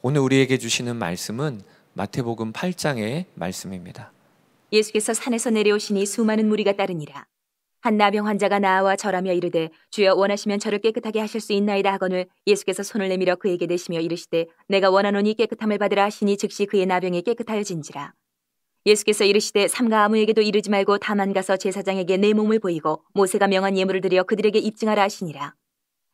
오늘 우리에게 주시는 말씀은 마태복음 8장의 말씀입니다. 예수께서 산에서 내려오시니 수많은 무리가 따르니라. 한 나병 환자가 나와 절하며 이르되 주여 원하시면 저를 깨끗하게 하실 수 있나이다 하거늘 예수께서 손을 내밀어 그에게 내시며 이르시되 내가 원하노니 깨끗함을 받으라 하시니 즉시 그의 나병이 깨끗하여진지라. 예수께서 이르시되 삼가 아무에게도 이르지 말고 다만 가서 제사장에게 내 몸을 보이고 모세가 명한 예물을 드려 그들에게 입증하라 하시니라.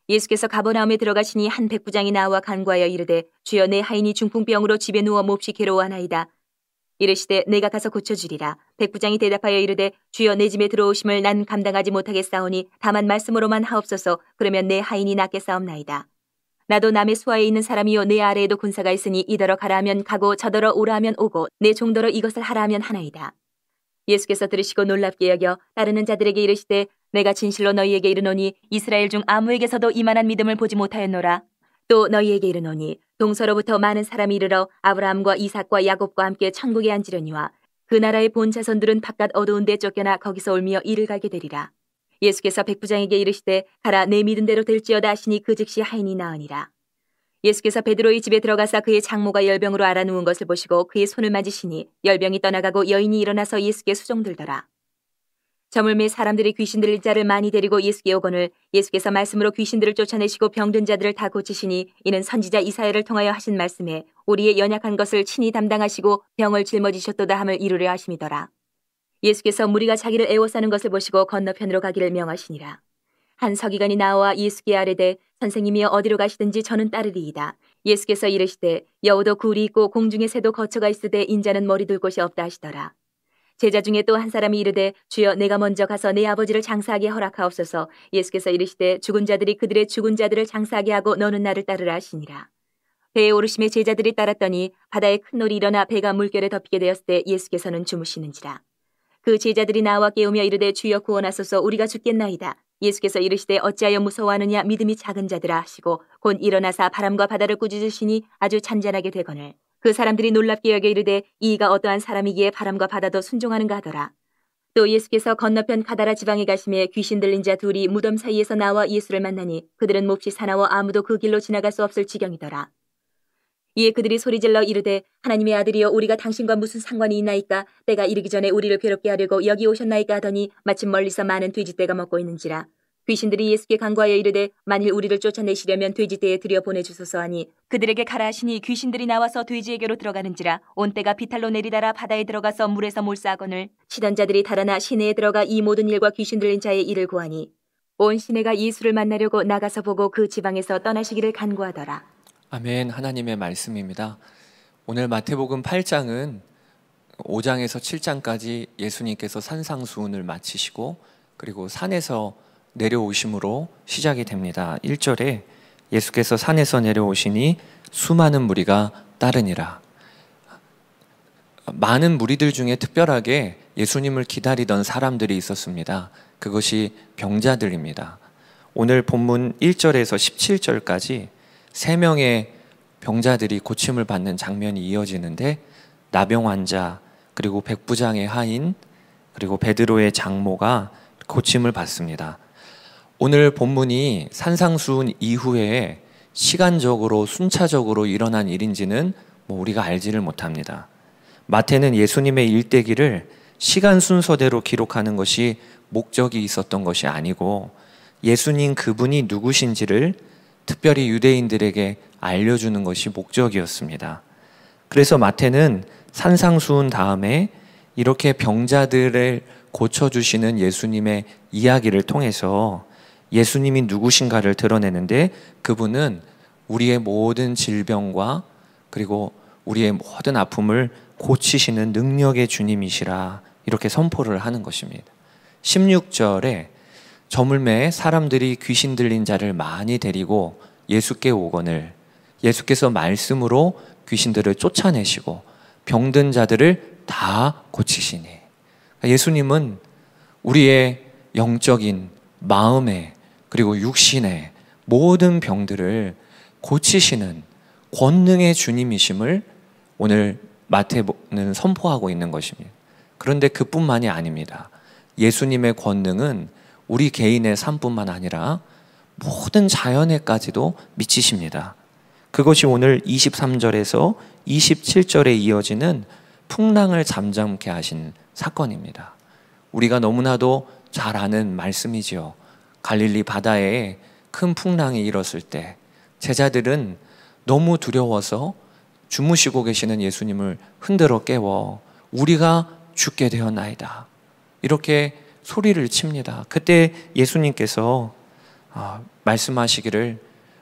예수께서 가버나움에 들어가시니 한 백부장이 나와 간과하여 이르되 주여 내 하인이 중풍병으로 집에 누워 몹시 괴로워하나이다. 이르시되 내가 가서 고쳐주리라. 백부장이 대답하여 이르되 주여 내 집에 들어오심을 난 감당하지 못하겠사오니 다만 말씀으로만 하옵소서 그러면 내 하인이 낫겠사옵나이다. 나도 남의 수하에 있는 사람이요 내 아래에도 군사가 있으니 이더러 가라 하면 가고 저더러 오라 하면 오고 내 종더러 이것을 하라 하면 하나이다. 예수께서 들으시고 놀랍게 여겨 따르는 자들에게 이르시되 내가 진실로 너희에게 이르노니 이스라엘 중 아무에게서도 이만한 믿음을 보지 못하였노라. 또 너희에게 이르노니 동서로부터 많은 사람이 이르러 아브라함과 이삭과 야곱과 함께 천국에 앉으려니와 그 나라의 본 자손들은 바깥 어두운 데 쫓겨나 거기서 울며 이를 가게 되리라. 예수께서 백부장에게 이르시되 가라 내 믿은 대로 될지어다 하시니 그 즉시 하인이 나으니라. 예수께서 베드로의 집에 들어가사 그의 장모가 열병으로 알아누운 것을 보시고 그의 손을 맞으시니 열병이 떠나가고 여인이 일어나서 예수께 수종들더라. 저물매 사람들이 귀신들을 자를 많이 데리고 예수께 오거늘 예수께서 말씀으로 귀신들을 쫓아내시고 병든 자들을 다 고치시니 이는 선지자 이사야를 통하여 하신 말씀에 우리의 연약한 것을 친히 담당하시고 병을 짊어지셨도다 함을 이루려 하심이더라. 예수께서 무리가 자기를 애워싸는 것을 보시고 건너편으로 가기를 명하시니라. 한 서기관이 나와 예수께 아뢰되 선생님이여 어디로 가시든지 저는 따르리이다. 예수께서 이르시되 여우도 굴이 있고 공중의 새도 거처가 있으되 인자는 머리 둘 곳이 없다 하시더라. 제자 중에 또 한 사람이 이르되 주여 내가 먼저 가서 내 아버지를 장사하게 허락하옵소서 예수께서 이르시되 죽은 자들이 그들의 죽은 자들을 장사하게 하고 너는 나를 따르라 하시니라. 배에 오르심에 제자들이 따랐더니 바다에 큰 놀이 일어나 배가 물결에 덮이게 되었을 때 예수께서는 주무시는지라. 그 제자들이 나와 깨우며 이르되 주여 구원하소서 우리가 죽겠나이다. 예수께서 이르시되 어찌하여 무서워하느냐 믿음이 작은 자들아 하시고 곧 일어나사 바람과 바다를 꾸짖으시니 아주 잔잔하게 되거늘. 그 사람들이 놀랍게 여겨 이르되 이가 어떠한 사람이기에 바람과 바다도 순종하는가 하더라. 또 예수께서 건너편 가다라 지방에 가심에 귀신 들린 자 둘이 무덤 사이에서 나와 예수를 만나니 그들은 몹시 사나워 아무도 그 길로 지나갈 수 없을 지경이더라. 이에 그들이 소리질러 이르되 하나님의 아들이여 우리가 당신과 무슨 상관이 있나이까 때가 이르기 전에 우리를 괴롭게 하려고 여기 오셨나이까 하더니 마침 멀리서 많은 돼지떼가 먹고 있는지라 귀신들이 예수께 간구하여 이르되 만일 우리를 쫓아내시려면 돼지떼에 들여 보내주소서 하니 그들에게 가라 하시니 귀신들이 나와서 돼지에게로 들어가는지라 온때가 비탈로 내리다라 바다에 들어가서 물에서 몰사하거늘 치던 자들이 달아나 시내에 들어가 이 모든 일과 귀신들린 자의 일을 구하니 온 시내가 예수를 만나려고 나가서 보고 그 지방에서 떠나시기를 간구하더라. 아멘 하나님의 말씀입니다. 오늘 마태복음 8장은 5장에서 7장까지 예수님께서 산상수훈을 마치시고 그리고 산에서 내려오심으로 시작이 됩니다. 1절에 예수께서 산에서 내려오시니 수많은 무리가 따르니라. 많은 무리들 중에 특별하게 예수님을 기다리던 사람들이 있었습니다. 그것이 병자들입니다. 오늘 본문 1절에서 17절까지 세 명의 병자들이 고침을 받는 장면이 이어지는데 나병 환자 그리고 백부장의 하인 그리고 베드로의 장모가 고침을 받습니다. 오늘 본문이 산상수훈 이후에 시간적으로 순차적으로 일어난 일인지는 뭐 우리가 알지를 못합니다. 마태는 예수님의 일대기를 시간 순서대로 기록하는 것이 목적이 있었던 것이 아니고 예수님 그분이 누구신지를 특별히 유대인들에게 알려주는 것이 목적이었습니다. 그래서 마태는 산상수훈 다음에 이렇게 병자들을 고쳐주시는 예수님의 이야기를 통해서 예수님이 누구신가를 드러내는데 그분은 우리의 모든 질병과 그리고 우리의 모든 아픔을 고치시는 능력의 주님이시라 이렇게 선포를 하는 것입니다. 16절에 저물매 사람들이 귀신 들린 자를 많이 데리고 예수께 오거늘 예수께서 말씀으로 귀신들을 쫓아내시고 병든 자들을 다 고치시니 그러니까 예수님은 우리의 영적인 마음의 그리고 육신의 모든 병들을 고치시는 권능의 주님이심을 오늘 마태는 선포하고 있는 것입니다. 그런데 그뿐만이 아닙니다. 예수님의 권능은 우리 개인의 삶뿐만 아니라 모든 자연에까지도 미치십니다. 그것이 오늘 23절에서 27절에 이어지는 풍랑을 잠잠케 하신 사건입니다. 우리가 너무나도 잘 아는 말씀이지요. 갈릴리 바다에 큰 풍랑이 일었을 때 제자들은 너무 두려워서 주무시고 계시는 예수님을 흔들어 깨워 우리가 죽게 되었나이다. 이렇게 소리를 칩니다. 그때 예수님께서 아, 말씀하시기를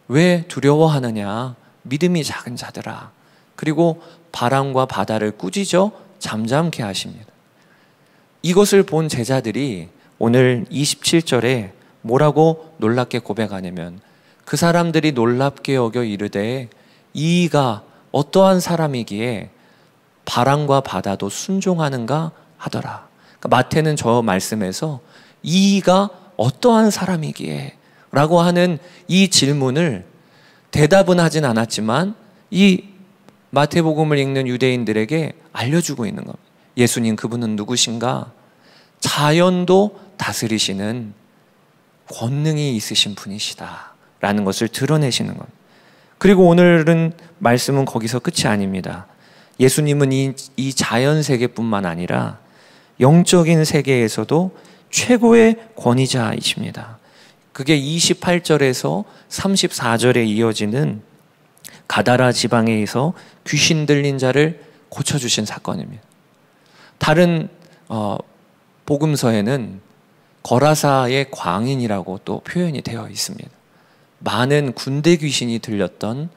왜 두려워하느냐 믿음이 작은 자들아 그리고 바람과 바다를 꾸짖어 잠잠케 하십니다. 이것을 본 제자들이 오늘 27절에 뭐라고 놀랍게 고백하냐면 그 사람들이 놀랍게 여겨 이르되 이가 어떠한 사람이기에 바람과 바다도 순종하는가 하더라. 그러니까 마태는 저 말씀에서 이가 어떠한 사람이기에 라고 하는 이 질문을 대답은 하진 않았지만 이 마태복음을 읽는 유대인들에게 알려주고 있는 겁니다. 예수님 그분은 누구신가? 자연도 다스리시는 권능이 있으신 분이시다. 라는 것을 드러내시는 것. 그리고 오늘은 말씀은 거기서 끝이 아닙니다. 예수님은 이, 이 자연 세계뿐만 아니라 영적인 세계에서도 최고의 권위자이십니다. 그게 28절에서 34절에 이어지는 가다라 지방에서 귀신 들린 자를 고쳐주신 사건입니다. 다른 어, 복음서에는 거라사의 광인이라고 또 표현이 되어 있습니다. 많은 군대 귀신이 들렸던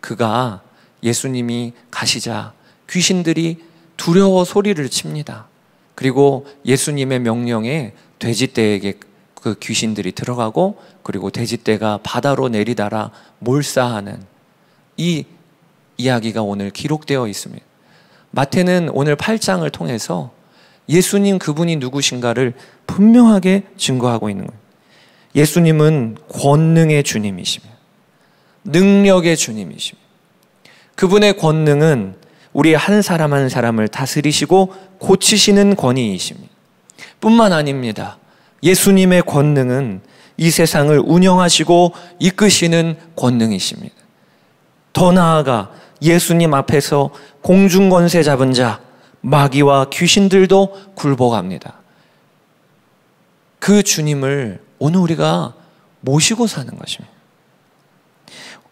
그가 예수님이 가시자 귀신들이 두려워 소리를 칩니다. 그리고 예수님의 명령에 돼지떼에게 그 귀신들이 들어가고 그리고 돼지떼가 바다로 내리다라 몰사하는 이 이야기가 오늘 기록되어 있습니다. 마태는 오늘 8장을 통해서 예수님 그분이 누구신가를 분명하게 증거하고 있는 거예요. 예수님은 권능의 주님이시며 능력의 주님이시며 그분의 권능은 우리 한 사람 한 사람을 다스리시고 고치시는 권위이십니다. 뿐만 아닙니다. 예수님의 권능은 이 세상을 운영하시고 이끄시는 권능이십니다. 더 나아가 예수님 앞에서 공중권세 잡은 자, 마귀와 귀신들도 굴복합니다. 그 주님을 오늘 우리가 모시고 사는 것입니다.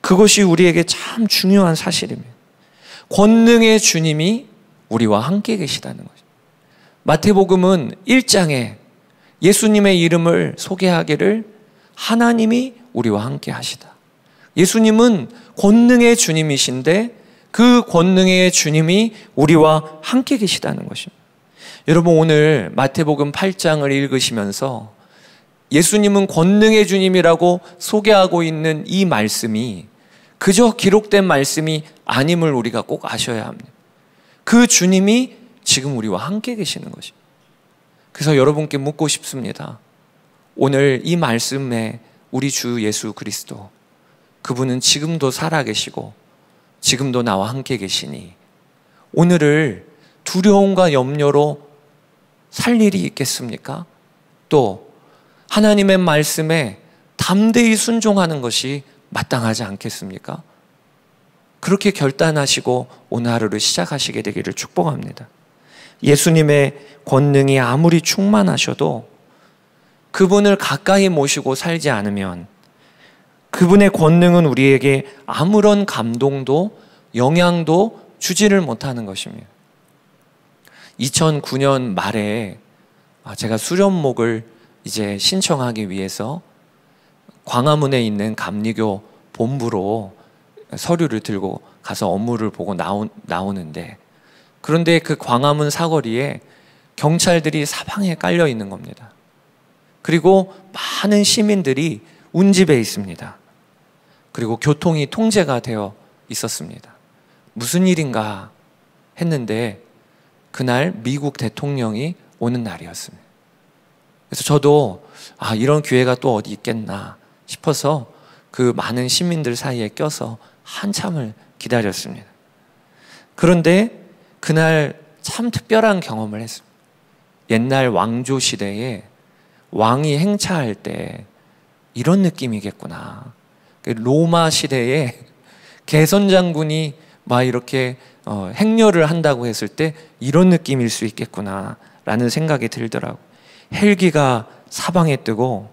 그것이 우리에게 참 중요한 사실입니다. 권능의 주님이 우리와 함께 계시다는 거죠. 마태복음은 1장에 예수님의 이름을 소개하기를 하나님이 우리와 함께 하시다. 예수님은 권능의 주님이신데 그 권능의 주님이 우리와 함께 계시다는 것입니다. 여러분 오늘 마태복음 8장을 읽으시면서 예수님은 권능의 주님이라고 소개하고 있는 이 말씀이 그저 기록된 말씀이 아님을 우리가 꼭 아셔야 합니다. 그 주님이 지금 우리와 함께 계시는 것입니다. 그래서 여러분께 묻고 싶습니다. 오늘 이 말씀에 우리 주 예수 그리스도 그분은 지금도 살아계시고 지금도 나와 함께 계시니 오늘을 두려움과 염려로 살 일이 있겠습니까? 또 하나님의 말씀에 담대히 순종하는 것이 마땅하지 않겠습니까? 그렇게 결단하시고 오늘 하루를 시작하시게 되기를 축복합니다. 예수님의 권능이 아무리 충만하셔도 그분을 가까이 모시고 살지 않으면 그분의 권능은 우리에게 아무런 감동도 영향도 주지를 못하는 것입니다. 2009년 말에 아, 제가 수련목을 이제 신청하기 위해서 광화문에 있는 감리교 본부로 서류를 들고 가서 업무를 보고 나오, 나오는데 그런데 그 광화문 사거리에 경찰들이 사방에 깔려 있는 겁니다. 그리고 많은 시민들이 운집에 있습니다. 그리고 교통이 통제가 되어 있었습니다. 무슨 일인가 했는데 그날 미국 대통령이 오는 날이었습니다. 그래서 저도 아, 이런 기회가 또 어디 있겠나 싶어서 그 많은 시민들 사이에 껴서 한참을 기다렸습니다. 그런데 그날 참 특별한 경험을 했습니다. 옛날 왕조 시대에 왕이 행차할 때 이런 느낌이겠구나. 그 로마 시대에 개선 장군이 막 이렇게 어, 행렬을 한다고 했을 때 이런 느낌일 수 있겠구나라는 생각이 들더라고. 헬기가 사방에 뜨고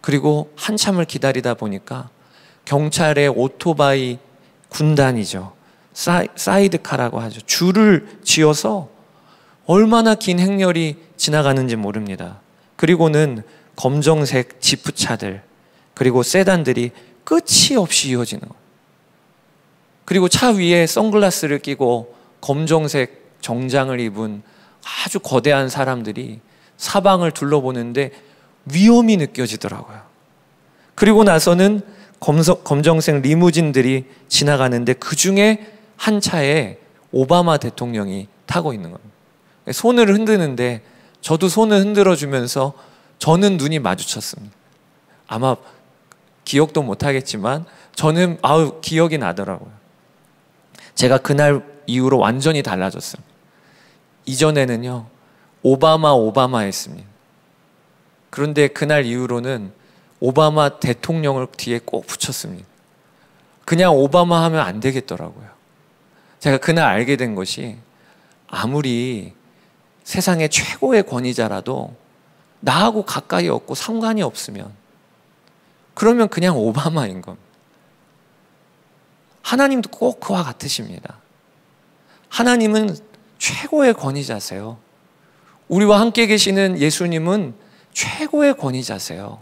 그리고 한참을 기다리다 보니까 경찰의 오토바이 군단이죠. 사이, 사이드카라고 하죠. 줄을 지어서 얼마나 긴 행렬이 지나가는지 모릅니다. 그리고는 검정색 지프차들 그리고 세단들이 끝이 없이 이어지는 거. 그리고 차 위에 선글라스를 끼고 검정색 정장을 입은 아주 거대한 사람들이 사방을 둘러보는데 위험이 느껴지더라고요. 그리고 나서는 검성, 검정색 리무진들이 지나가는데 그 중에 한 차에 오바마 대통령이 타고 있는 겁니다. 손을 흔드는데 저도 손을 흔들어 주면서 저는 눈이 마주쳤습니다. 아마 기억도 못하겠지만 저는 아우 기억이 나더라고요. 제가 그날 이후로 완전히 달라졌어요. 이전에는요 오바마 오바마 했습니다. 그런데 그날 이후로는 오바마 대통령을 뒤에 꼭 붙였습니다. 그냥 오바마 하면 안 되겠더라고요. 제가 그날 알게 된 것이 아무리 세상의 최고의 권위자라도 나하고 가까이 없고 상관이 없으면 그러면 그냥 오바마인 겁 하나님도 꼭 그와 같으십니다. 하나님은 최고의 권위자세요. 우리와 함께 계시는 예수님은 최고의 권위자세요.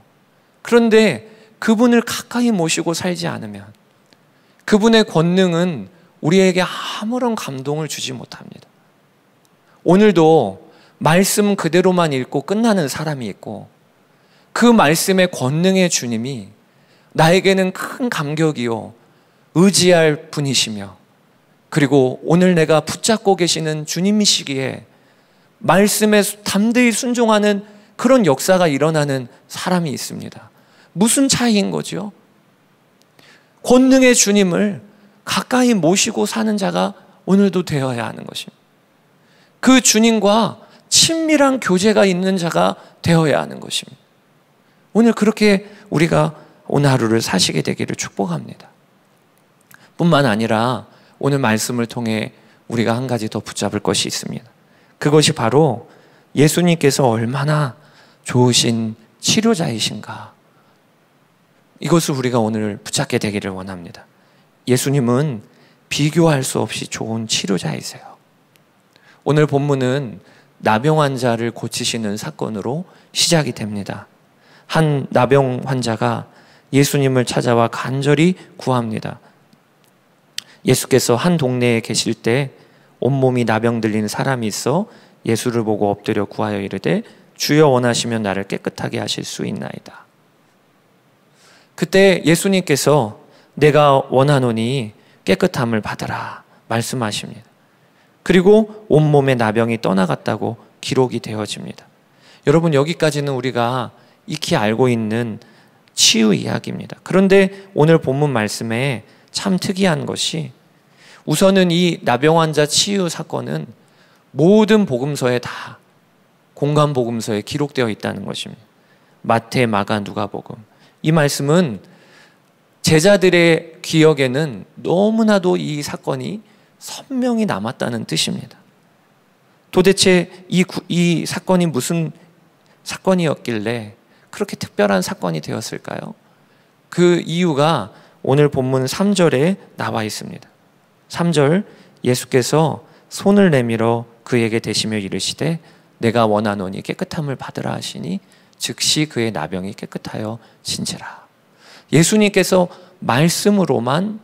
그런데 그분을 가까이 모시고 살지 않으면 그분의 권능은 우리에게 아무런 감동을 주지 못합니다. 오늘도 말씀 그대로만 읽고 끝나는 사람이 있고 그 말씀의 권능의 주님이 나에게는 큰 감격이요 의지할 분이시며 그리고 오늘 내가 붙잡고 계시는 주님이시기에 말씀에 담대히 순종하는 그런 역사가 일어나는 사람이 있습니다. 무슨 차이인 거지요? 권능의 주님을 가까이 모시고 사는 자가 오늘도 되어야 하는 것입니다. 그 주님과 친밀한 교제가 있는 자가 되어야 하는 것입니다. 오늘 그렇게 우리가 오늘 하루를 사시게 되기를 축복합니다. 뿐만 아니라 오늘 말씀을 통해 우리가 한 가지 더 붙잡을 것이 있습니다. 그것이 바로 예수님께서 얼마나 좋으신 치료자이신가. 이것을 우리가 오늘 붙잡게 되기를 원합니다. 예수님은 비교할 수 없이 좋은 치료자이세요. 오늘 본문은 나병 환자를 고치시는 사건으로 시작이 됩니다. 한 나병 환자가 예수님을 찾아와 간절히 구합니다. 예수께서 한 동네에 계실 때 온몸이 나병 들린 사람이 있어 예수를 보고 엎드려 구하여 이르되 주여 원하시면 나를 깨끗하게 하실 수 있나이다. 그때 예수님께서 내가 원하노니 깨끗함을 받으라 말씀하십니다. 그리고 온몸의 나병이 떠나갔다고 기록이 되어집니다. 여러분 여기까지는 우리가 익히 알고 있는 치유 이야기입니다. 그런데 오늘 본문 말씀에 참 특이한 것이 우선은 이 나병 환자 치유 사건은 모든 복음서에 다 공간 복음서에 기록되어 있다는 것입니다. 마태, 마가, 누가복음. 이 말씀은 제자들의 기억에는 너무나도 이 사건이 선명히 남았다는 뜻입니다. 도대체 이, 이 사건이 무슨 사건이었길래 그렇게 특별한 사건이 되었을까요? 그 이유가 오늘 본문 3절에 나와 있습니다. 3절 예수께서 손을 내밀어 그에게 대시며 이르시되 내가 원하노니 깨끗함을 받으라 하시니 즉시 그의 나병이 깨끗하여 진지라. 예수님께서 말씀으로만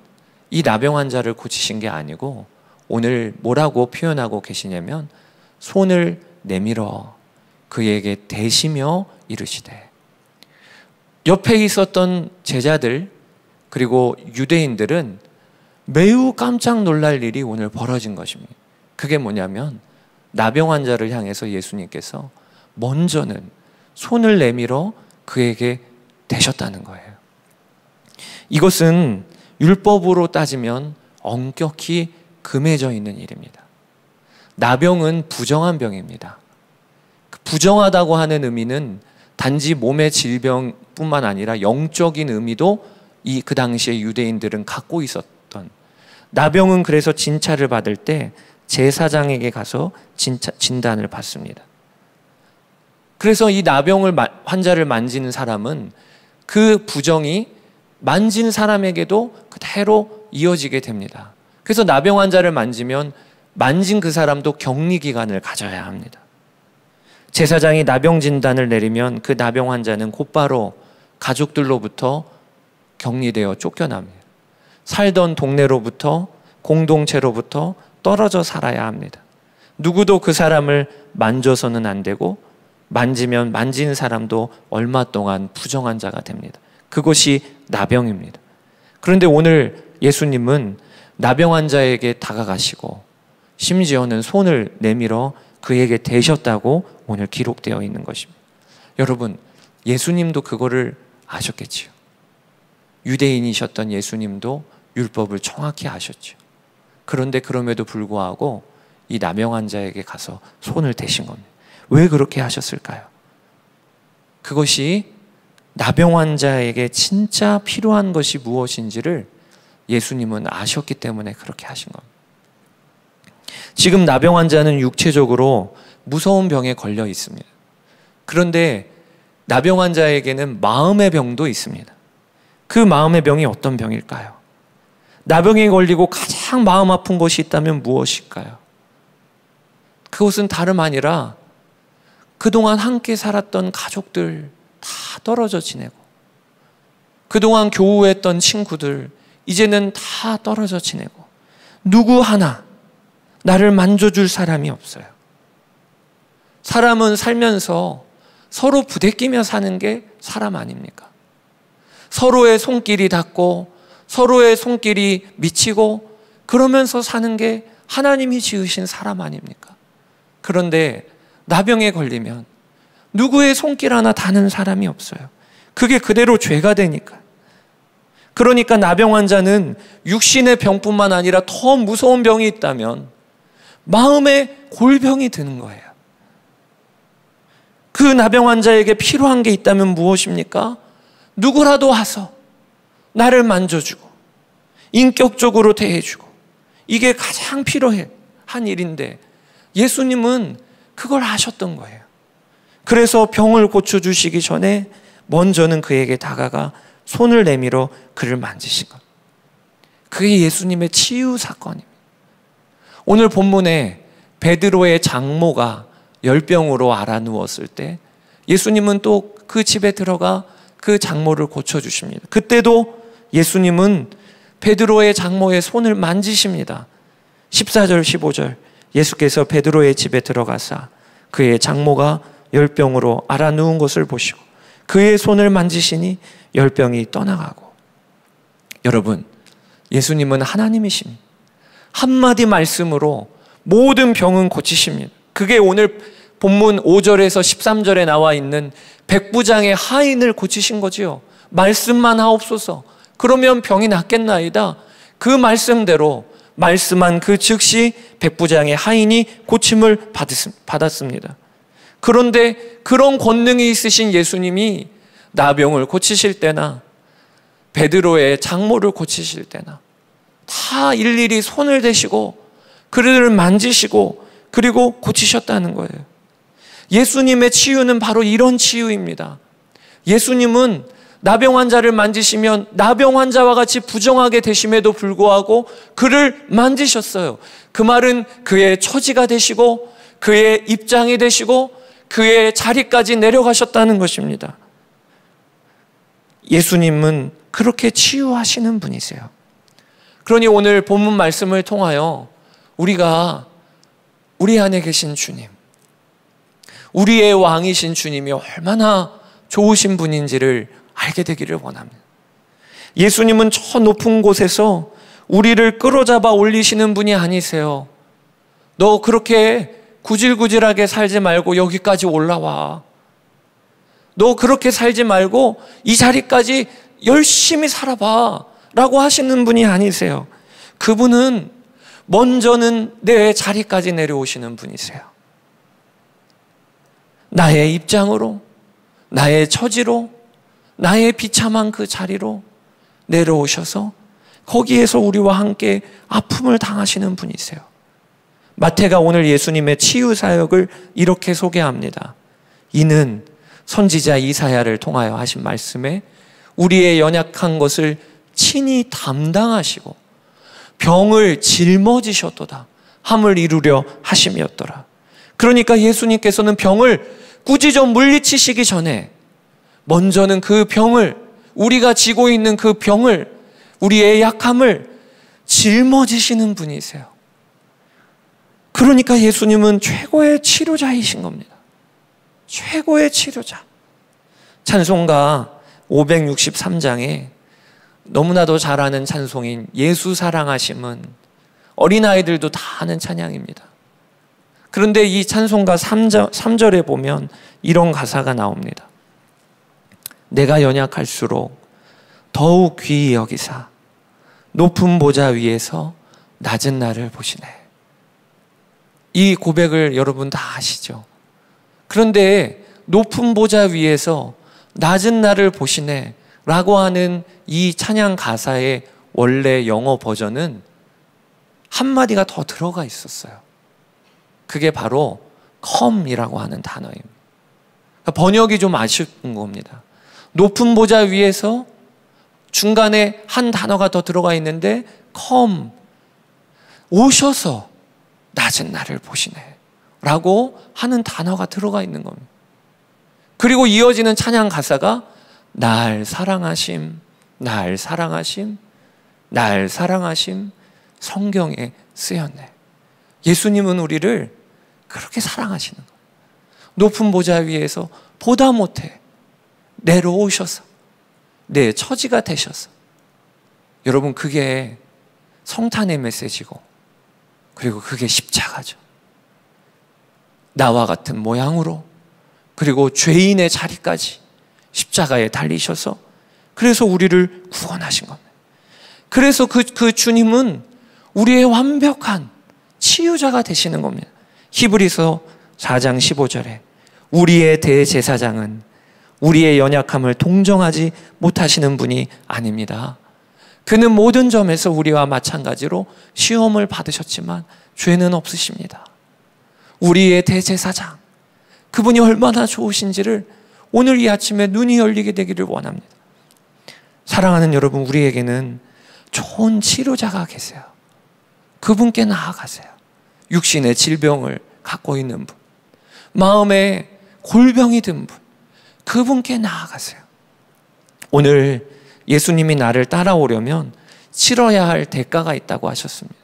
이 나병 환자를 고치신 게 아니고 오늘 뭐라고 표현하고 계시냐면 손을 내밀어 그에게 대시며 이르시되 옆에 있었던 제자들 그리고 유대인들은 매우 깜짝 놀랄 일이 오늘 벌어진 것입니다. 그게 뭐냐면 나병 환자를 향해서 예수님께서 먼저는 손을 내밀어 그에게 대셨다는 거예요. 이것은 율법으로 따지면 엄격히 금해져 있는 일입니다. 나병은 부정한 병입니다. 그 부정하다고 하는 의미는 단지 몸의 질병뿐만 아니라 영적인 의미도 이 그 당시에 유대인들은 갖고 있었던 나병은 그래서 진찰을 받을 때 제사장에게 가서 진차, 진단을 받습니다. 그래서 이 나병을 환자를 만지는 사람은 그 부정이 만진 사람에게도 그대로 이어지게 됩니다. 그래서 나병 환자를 만지면 만진 그 사람도 격리 기간을 가져야 합니다. 제사장이 나병 진단을 내리면 그 나병 환자는 곧바로 가족들로부터 격리되어 쫓겨납니다. 살던 동네로부터 공동체로부터 떨어져 살아야 합니다. 누구도 그 사람을 만져서는 안 되고 만지면 만진 사람도 얼마 동안 부정한 자가 됩니다. 그곳이 나병입니다. 그런데 오늘 예수님은 나병 환자에게 다가가시고 심지어는 손을 내밀어 그에게 대셨다고 오늘 기록되어 있는 것입니다. 여러분, 예수님도 그거를 아셨겠지요. 유대인이셨던 예수님도 율법을 정확히 아셨죠. 그런데 그럼에도 불구하고 이 남용 환자에게 가서 손을 대신 겁니다. 왜 그렇게 하셨을까요? 그것이 나병 환자에게 진짜 필요한 것이 무엇인지를 예수님은 아셨기 때문에 그렇게 하신 겁니다. 지금 나병 환자는 육체적으로 무서운 병에 걸려 있습니다. 그런데 나병 환자에게는 마음의 병도 있습니다. 그 마음의 병이 어떤 병일까요? 나병에 걸리고 가장 마음 아픈 것이 있다면 무엇일까요? 그것은 다름 아니라 그동안 함께 살았던 가족들, 다 떨어져 지내고 그동안 교우했던 친구들 이제는 다 떨어져 지내고 누구 하나 나를 만져줄 사람이 없어요. 사람은 살면서 서로 부대끼며 사는 게 사람 아닙니까? 서로의 손길이 닿고 서로의 손길이 미치고 그러면서 사는 게 하나님이 지으신 사람 아닙니까? 그런데 나병에 걸리면 누구의 손길 하나 닿는 사람이 없어요. 그게 그대로 죄가 되니까. 그러니까 나병 환자는 육신의 병뿐만 아니라 더 무서운 병이 있다면 마음의 골병이 드는 거예요. 그 나병 환자에게 필요한 게 있다면 무엇입니까? 누구라도 와서 나를 만져주고 인격적으로 대해주고 이게 가장 필요한 일인데 예수님은 그걸 하셨던 거예요. 그래서 병을 고쳐주시기 전에 먼저는 그에게 다가가 손을 내밀어 그를 만지신 것. 그게 예수님의 치유 사건입니다. 오늘 본문에 베드로의 장모가 열병으로 알아누웠을 때 예수님은 또 그 집에 들어가 그 장모를 고쳐주십니다. 그때도 예수님은 베드로의 장모의 손을 만지십니다. 14절, 15절 예수께서 베드로의 집에 들어가사 그의 장모가 열병으로 알아누운 것을 보시고 그의 손을 만지시니 열병이 떠나가고. 여러분, 예수님은 하나님이십니다. 한마디 말씀으로 모든 병은 고치십니다. 그게 오늘 본문 5절에서 13절에 나와 있는 백부장의 하인을 고치신 거지요. 말씀만 하옵소서. 그러면 병이 낫겠나이다. 그 말씀대로 말씀한 그 즉시 백부장의 하인이 고침을 받았습니다. 그런데 그런 권능이 있으신 예수님이 나병을 고치실 때나 베드로의 장모를 고치실 때나 다 일일이 손을 대시고 그들을 만지시고 그리고 고치셨다는 거예요. 예수님의 치유는 바로 이런 치유입니다. 예수님은 나병 환자를 만지시면 나병 환자와 같이 부정하게 되심에도 불구하고 그를 만지셨어요. 그 말은 그의 처지가 되시고 그의 입장이 되시고 그의 자리까지 내려가셨다는 것입니다. 예수님은 그렇게 치유하시는 분이세요. 그러니 오늘 본문 말씀을 통하여 우리가 우리 안에 계신 주님, 우리의 왕이신 주님이 얼마나 좋으신 분인지를 알게 되기를 원합니다. 예수님은 저 높은 곳에서 우리를 끌어잡아 올리시는 분이 아니세요. 너 그렇게 구질구질하게 살지 말고 여기까지 올라와. 너 그렇게 살지 말고 이 자리까지 열심히 살아봐. 라고 하시는 분이 아니세요. 그분은 먼저는 내 자리까지 내려오시는 분이세요. 나의 입장으로, 나의 처지로, 나의 비참한 그 자리로 내려오셔서 거기에서 우리와 함께 아픔을 당하시는 분이세요. 마태가 오늘 예수님의 치유 사역을 이렇게 소개합니다. 이는 선지자 이사야를 통하여 하신 말씀에 우리의 연약한 것을 친히 담당하시고 병을 짊어지셨도다 함을 이루려 하심이었더라. 그러니까 예수님께서는 병을 꾸짖어 물리치시기 전에 먼저는 그 병을 우리가 지고 있는 그 병을 우리의 약함을 짊어지시는 분이세요. 그러니까 예수님은 최고의 치료자이신 겁니다. 최고의 치료자. 찬송가 563장에 너무나도 잘 아는 찬송인 예수 사랑하심은 어린아이들도 다 아는 찬양입니다. 그런데 이 찬송가 3절, 3절에 보면 이런 가사가 나옵니다. 내가 연약할수록 더욱 귀히 여기사 높은 보좌 위에서 낮은 나를 보시네. 이 고백을 여러분 다 아시죠? 그런데 높은 보좌 위에서 낮은 나를 보시네 라고 하는 이 찬양 가사의 원래 영어 버전은 한마디가 더 들어가 있었어요. 그게 바로 come이라고 하는 단어입니다. 그러니까 번역이 좀 아쉬운 겁니다. 높은 보좌 위에서 중간에 한 단어가 더 들어가 있는데 come 오셔서 낮은 나를 보시네. 라고 하는 단어가 들어가 있는 겁니다. 그리고 이어지는 찬양 가사가 날 사랑하심, 날 사랑하심, 날 사랑하심 성경에 쓰였네. 예수님은 우리를 그렇게 사랑하시는 거예요. 높은 보좌 위에서 보다 못해 내려오셔서 내 처지가 되셔서 여러분 그게 성탄의 메시지고 그리고 그게 십자가죠. 나와 같은 모양으로 그리고 죄인의 자리까지 십자가에 달리셔서 그래서 우리를 구원하신 겁니다. 그래서 그, 그 주님은 우리의 완벽한 치유자가 되시는 겁니다. 히브리서 4장 15절에 우리의 대제사장은 우리의 연약함을 동정하지 못하시는 분이 아닙니다. 그는 모든 점에서 우리와 마찬가지로 시험을 받으셨지만 죄는 없으십니다. 우리의 대제사장, 그분이 얼마나 좋으신지를 오늘 이 아침에 눈이 열리게 되기를 원합니다. 사랑하는 여러분, 우리에게는 좋은 치료자가 계세요. 그분께 나아가세요. 육신의 질병을 갖고 있는 분, 마음에 골병이 든 분, 그분께 나아가세요. 오늘 예수님이 나를 따라오려면 치러야 할 대가가 있다고 하셨습니다.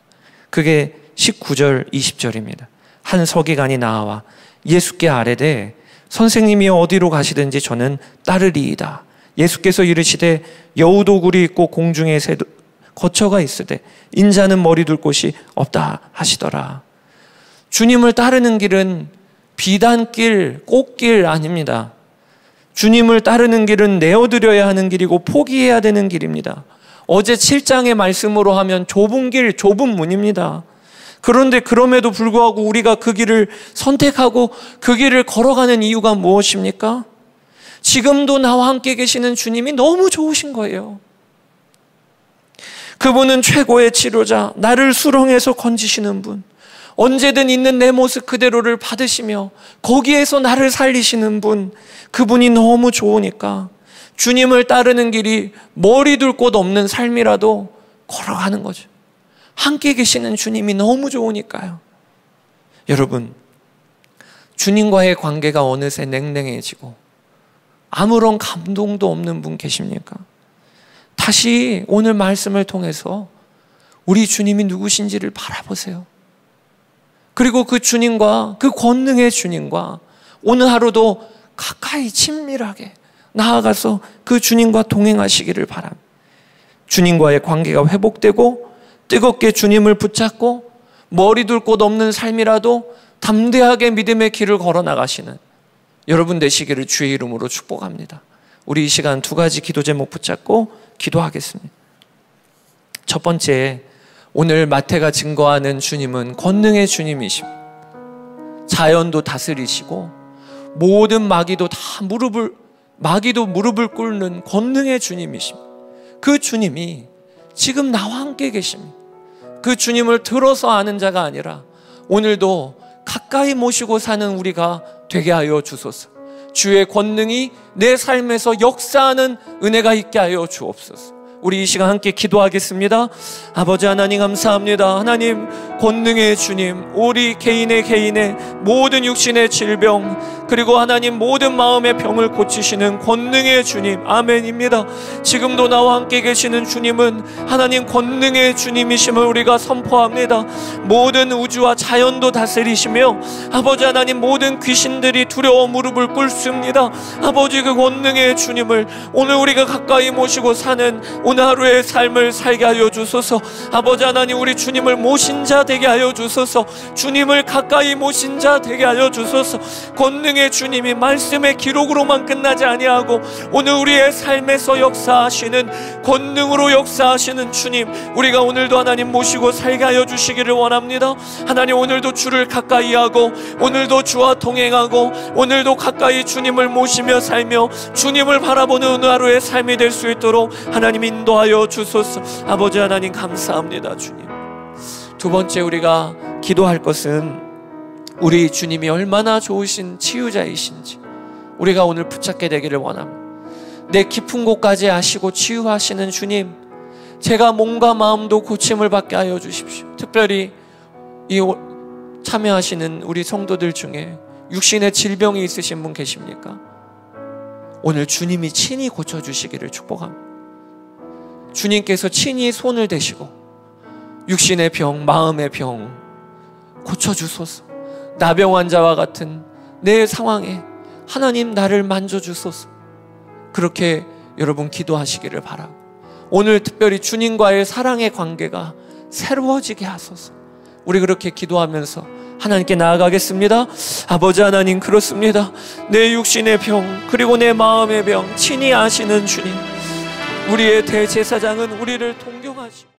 그게 19절, 20절입니다. 한 서기관이 나와 예수께 아래되 선생님이 어디로 가시든지 저는 따르리이다. 예수께서 이르시되 여우도굴이 있고 공중에 새 거처가 있으되 인자는 머리 둘 곳이 없다 하시더라. 주님을 따르는 길은 비단길, 꽃길 아닙니다. 주님을 따르는 길은 내어드려야 하는 길이고 포기해야 되는 길입니다. 어제 7장의 말씀으로 하면 좁은 길, 좁은 문입니다. 그런데 그럼에도 불구하고 우리가 그 길을 선택하고 그 길을 걸어가는 이유가 무엇입니까? 지금도 나와 함께 계시는 주님이 너무 좋으신 거예요. 그분은 최고의 치료자, 나를 수렁에서 건지시는 분. 언제든 있는 내 모습 그대로를 받으시며 거기에서 나를 살리시는 분, 그분이 너무 좋으니까 주님을 따르는 길이 머리 둘 곳 없는 삶이라도 걸어가는 거죠. 함께 계시는 주님이 너무 좋으니까요. 여러분, 주님과의 관계가 어느새 냉랭해지고 아무런 감동도 없는 분 계십니까? 다시 오늘 말씀을 통해서 우리 주님이 누구신지를 바라보세요. 그리고 그 주님과 그 권능의 주님과 오늘 하루도 가까이 친밀하게 나아가서 그 주님과 동행하시기를 바랍니다. 주님과의 관계가 회복되고 뜨겁게 주님을 붙잡고 머리 둘곳 없는 삶이라도 담대하게 믿음의 길을 걸어 나가시는 여러분 되시기를 주의 이름으로 축복합니다. 우리 이 시간 두 가지 기도 제목 붙잡고 기도하겠습니다. 첫 번째 오늘 마태가 증거하는 주님은 권능의 주님이심. 자연도 다스리시고 모든 마귀도 다 무릎을 마귀도 무릎을 꿇는 권능의 주님이심. 그 주님이 지금 나와 함께 계십니다. 그 주님을 들어서 아는 자가 아니라 오늘도 가까이 모시고 사는 우리가 되게 하여 주소서. 주의 권능이 내 삶에서 역사하는 은혜가 있게 하여 주옵소서. 우리 이 시간 함께 기도하겠습니다. 아버지 하나님 감사합니다. 하나님 권능의 주님, 우리 개인의 개인의 모든 육신의 질병, 그리고 하나님 모든 마음의 병을 고치시는 권능의 주님 아멘입니다. 지금도 나와 함께 계시는 주님은 하나님 권능의 주님이심을 우리가 선포합니다. 모든 우주와 자연도 다스리시며 아버지 하나님 모든 귀신들이 두려워 무릎을 꿇습니다. 아버지 그 권능의 주님을 오늘 우리가 가까이 모시고 사는 오늘 하루의 삶을 살게 하여 주소서. 아버지 하나님 우리 주님을 모신 자 되게 하여 주소서. 주님을 가까이 모신 자 되게 하여 주소서. 권능 생명의 주님이 말씀의 기록으로만 끝나지 아니하고 오늘 우리의 삶에서 역사하시는 권능으로 역사하시는 주님 우리가 오늘도 하나님 모시고 살게 하여 주시기를 원합니다. 하나님 오늘도 주를 가까이 하고 오늘도 주와 동행하고 오늘도 가까이 주님을 모시며 살며 주님을 바라보는 오늘 하루의 삶이 될 수 있도록 하나님 인도하여 주소서 아버지 하나님 감사합니다 주님 두 번째 우리가 기도할 것은 우리 주님이 얼마나 좋으신 치유자이신지 우리가 오늘 붙잡게 되기를 원합니다. 내 깊은 곳까지 아시고 치유하시는 주님, 제가 몸과 마음도 고침을 받게 하여 주십시오. 특별히 이 참여하시는 우리 성도들 중에 육신의 질병이 있으신 분 계십니까? 오늘 주님이 친히 고쳐주시기를 축복합니다. 주님께서 친히 손을 대시고 육신의 병, 마음의 병 고쳐주소서. 나병 환자와 같은 내 상황에 하나님 나를 만져주소서. 그렇게 여러분 기도하시기를 바라고. 오늘 특별히 주님과의 사랑의 관계가 새로워지게 하소서. 우리 그렇게 기도하면서 하나님께 나아가겠습니다. 아버지 하나님, 그렇습니다. 내 육신의 병, 그리고 내 마음의 병, 친히 아시는 주님. 우리의 대제사장은 우리를 동경하시고,